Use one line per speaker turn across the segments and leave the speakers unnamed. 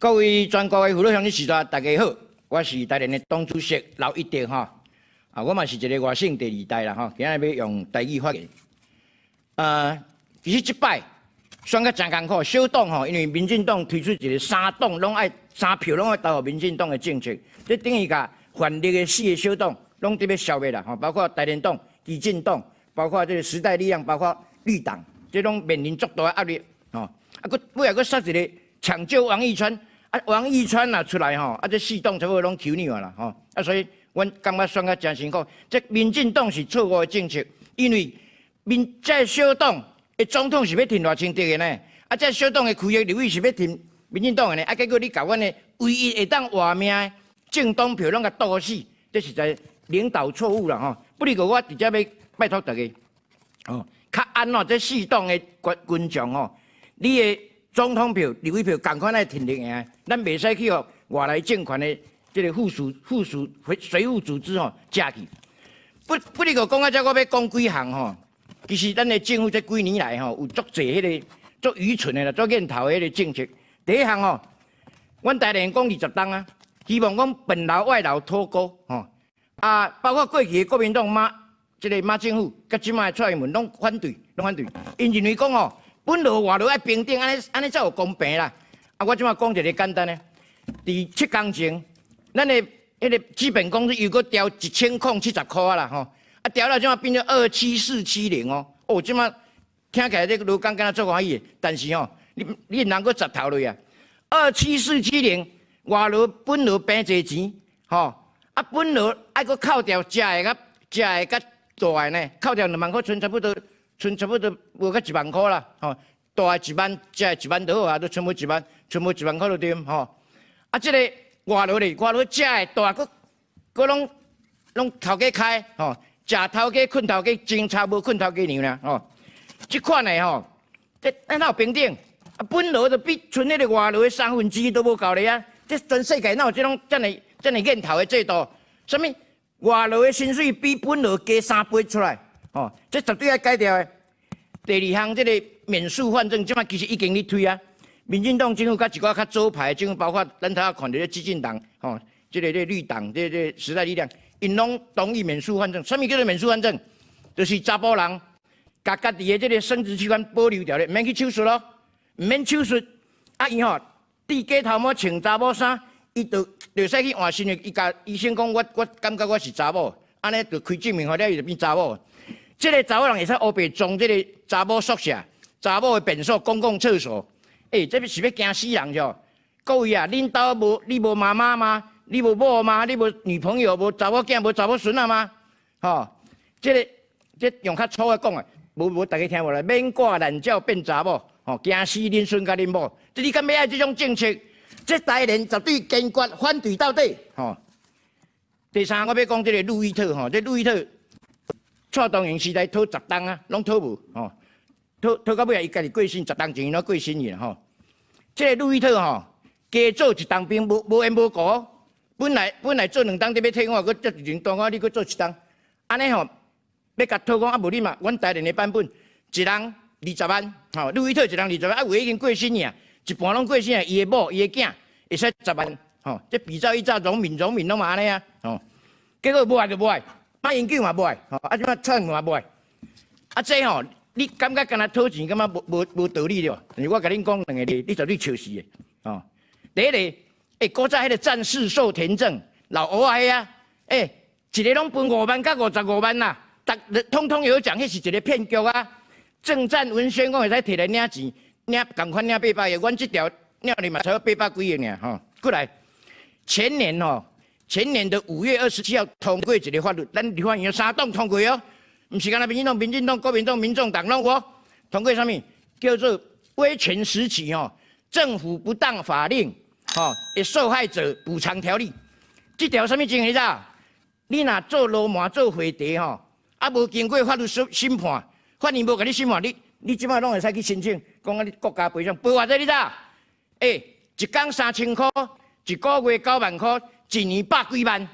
各位全国的福老乡亲、士大，大家好，我是大林的党主席刘一德，哈，啊，我嘛是一个外省第二代啦，哈，今日要用台语发言，呃，其实即摆选个真艰苦，小党吼，因为民进党推出一个三党拢爱三票拢爱投给民进党的政策，即等于甲反绿的四个小党拢特别消灭啦，吼，包括大林党、基进党，包括个时代力量，包括绿党，即拢面临足大的压力，吼，啊，佫尾佫杀一个抢救王义川。啊，王义川若出来吼，啊，这四党差不多拢求你啊啦吼，啊，所以，我感觉选个真辛苦。这民进党是错误的政策，因为民这小党，诶，总统是要停赖清德的呢，啊，这小党的区域利益是要停民进党的呢，啊，结果你搞阮呢，唯一会当活命嘅政党票拢甲倒死，这是在领导错误啦吼，不如我直接要拜托大家，哦，较安喏，这四党的军军长哦，你的。总统票、立委票赶款来停立赢，咱袂使去互外来政权的这个附属、附属随水务组织吼吃去。不，不，你讲讲啊，这我要讲几项吼。其实咱的政府这几年来吼，有足侪迄个足愚蠢的啦，足念头的政策。第一项吼，阮台联讲二十栋啊，希望讲本楼外楼脱钩吼。啊，包括过去的国民党马这个马政府甲即卖出来员拢反对，拢反对。因认为讲吼。本来外头爱平定，安尼安尼才有公平啦。啊，我即马讲一个简单诶，伫七公前，咱诶迄个基本工资又搁调一千空七十箍啊啦吼。啊调了即马变成二七四七零哦哦，即马听起来你如刚刚做翻译，但是吼，你你人搁十头类啊。二七四七零外头本来平侪钱吼，啊本来爱搁扣掉食诶食诶甲个诶呢，扣掉两万箍，钱差不多。剩差不多无够一万块啦，吼，大一万，加一万多，啊，都剩无一万，剩无一万块都毋吼，啊，即个外劳的外劳加个大个个拢拢头家开，吼，食头家困头家，真差无困头家娘啦，吼，即款的吼，这咱哪有平等？啊，本劳都比剩迄个外劳的三分之一都无够咧啊，这全世界哪有即种真来真来瘾头的制度？什物外劳的薪水比本劳加三倍出来？哦，这绝对要改掉的。第二项，这个免输换证，即马其实已经咧推啊。民进党政府甲一寡较左派政府，包括咱头湾看到的激进党，吼，即个这绿党，这这时代力量，因拢同意免输换证。啥物叫做免输换证？就是查甫人甲家己的即个生殖器官保留掉咧，毋免去手术咯，毋免手术啊！伊吼，低过头毛，穿查某衫，伊就就使去换新的。伊甲医生讲，我我感觉我是查某，安尼就开证明，了伊又变查某。这个查某人会使乌白装这个查某宿舍，查某的便所、公共厕所，诶，这是要惊死人哟！各位啊，恁兜无你无妈妈吗？你无某吗？你无女朋友、无查某囝、无查某孙啊吗？吼，这个这用较粗的讲个，无无大家听无啦，免挂懒觉变查某，吼，惊死恁孙甲恁某，这你敢要爱这种政策？这代人绝对坚决反对到底，吼。第三个要讲这个路易特，吼，这路易特。错当然是代讨十档啊，拢讨无吼，讨讨到尾啊，伊家己过身十档就用到过身去吼。即个路易特吼，加做一档兵无无缘无故，本来本来做两档都要退我，佫做一段我你佫做一档，安尼吼，要甲讨讲啊无你嘛，阮台联的版本一人二十万吼，路易特一人二十万啊，有已经过身啊，一半拢过身啊，伊的某伊的囝会使十万吼，即比照一照，农民、农民拢嘛安尼啊吼，结果无爱就无爱。卖永久也卖，啊，啊，什么称也卖。啊，这吼，你感觉干他讨钱，感觉无无无道理对，但是我甲恁讲两个字，你绝对笑死的，哦，第一个，诶，古早迄个战士受田证，老阿伯啊，诶，一个拢分五万甲五十五万呐，通通有奖，迄是一个骗局啊，政战文宣，我会使摕来领钱，领共款领八百个，阮即条领尿嘛才八百几个尔，吼，过来，前年吼。前年的五月二十七号，通过一个法律，咱台湾有三栋通过哦。毋是讲那民党、民进党、国民党、民众党，拢有通过上面叫做《威权时期》哦，《政府不当法令》哦，《的受害者补偿条例》。即条什么情形呾？你若做流氓、做回帝吼，也无经过法律审审判，法院无给你审判，你你即摆拢会使去申请，讲啊，你国家赔偿，赔你知？呾？诶，一工三千块，一个月九万块。一年百几万，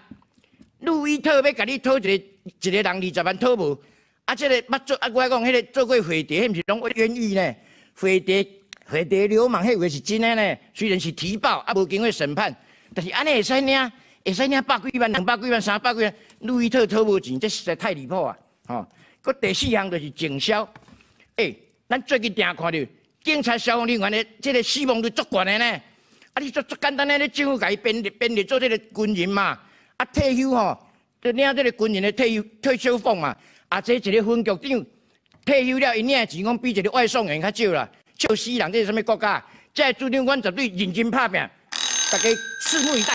路易特要甲你讨一个一个人二十万讨无，啊！这个捌做啊，我讲迄个做过蝴蝶，迄毋是拢冤狱呢？蝴蝶蝴蝶流氓，迄个是真诶呢？虽然是提报，啊无经过审判，但是安尼会使领，会使领百几万、两百几万、三百几万，路易特讨无钱，这实在太离谱啊！吼！佫第四项就是传销，诶，咱最近定看到警察、消防人员，即个死亡率足悬诶呢。啊！你做做简单的咧，政府甲伊编编列做这个军人嘛，啊退休吼，就领这个军人的退休退休俸嘛。啊，这一个分局长退休了，伊领的钱，我比一个外送员较少啦。笑死人！这是什么国家？这主张，阮绝对认真拍拼，大家拭目以待。